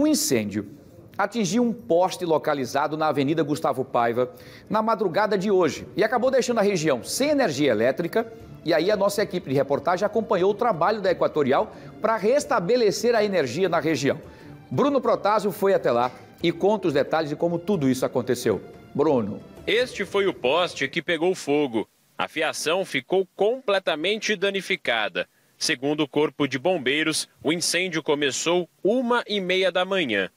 Um incêndio atingiu um poste localizado na Avenida Gustavo Paiva na madrugada de hoje e acabou deixando a região sem energia elétrica. E aí a nossa equipe de reportagem acompanhou o trabalho da Equatorial para restabelecer a energia na região. Bruno Protásio foi até lá e conta os detalhes de como tudo isso aconteceu. Bruno. Este foi o poste que pegou fogo. A fiação ficou completamente danificada. Segundo o Corpo de Bombeiros, o incêndio começou uma e meia da manhã.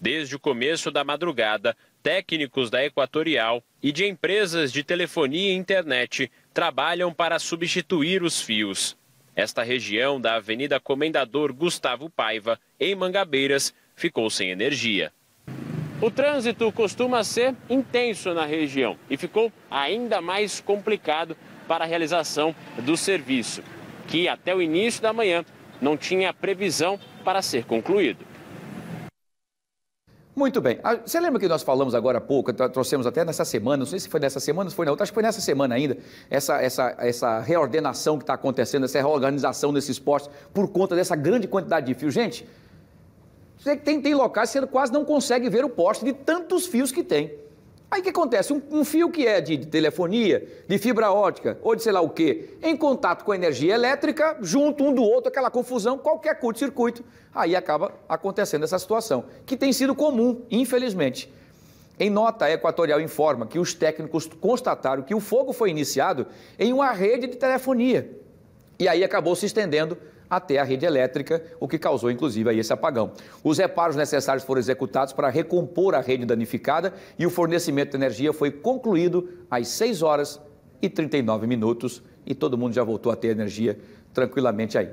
Desde o começo da madrugada, técnicos da Equatorial e de empresas de telefonia e internet trabalham para substituir os fios. Esta região da Avenida Comendador Gustavo Paiva, em Mangabeiras, ficou sem energia. O trânsito costuma ser intenso na região e ficou ainda mais complicado para a realização do serviço que até o início da manhã não tinha previsão para ser concluído. Muito bem. Ah, você lembra que nós falamos agora há pouco, trouxemos até nessa semana, não sei se foi nessa semana, se foi na outra, acho que foi nessa semana ainda, essa, essa, essa reordenação que está acontecendo, essa reorganização desses postos por conta dessa grande quantidade de fios. Gente, tem, tem locais que você quase não consegue ver o poste de tantos fios que tem. Aí o que acontece? Um, um, fio que é de, de telefonia, de fibra ótica ou de sei lá o quê, em contato com a energia elétrica, junto um do outro, aquela confusão, qualquer curto-circuito, aí acaba acontecendo essa situação, que tem sido comum, infelizmente. Em nota, a Equatorial informa que os técnicos constataram que o fogo foi iniciado em uma rede de telefonia e aí acabou se estendendo até a rede elétrica, o que causou inclusive aí esse apagão. Os reparos necessários foram executados para recompor a rede danificada e o fornecimento de energia foi concluído às 6 horas e 39 minutos e todo mundo já voltou a ter energia tranquilamente aí.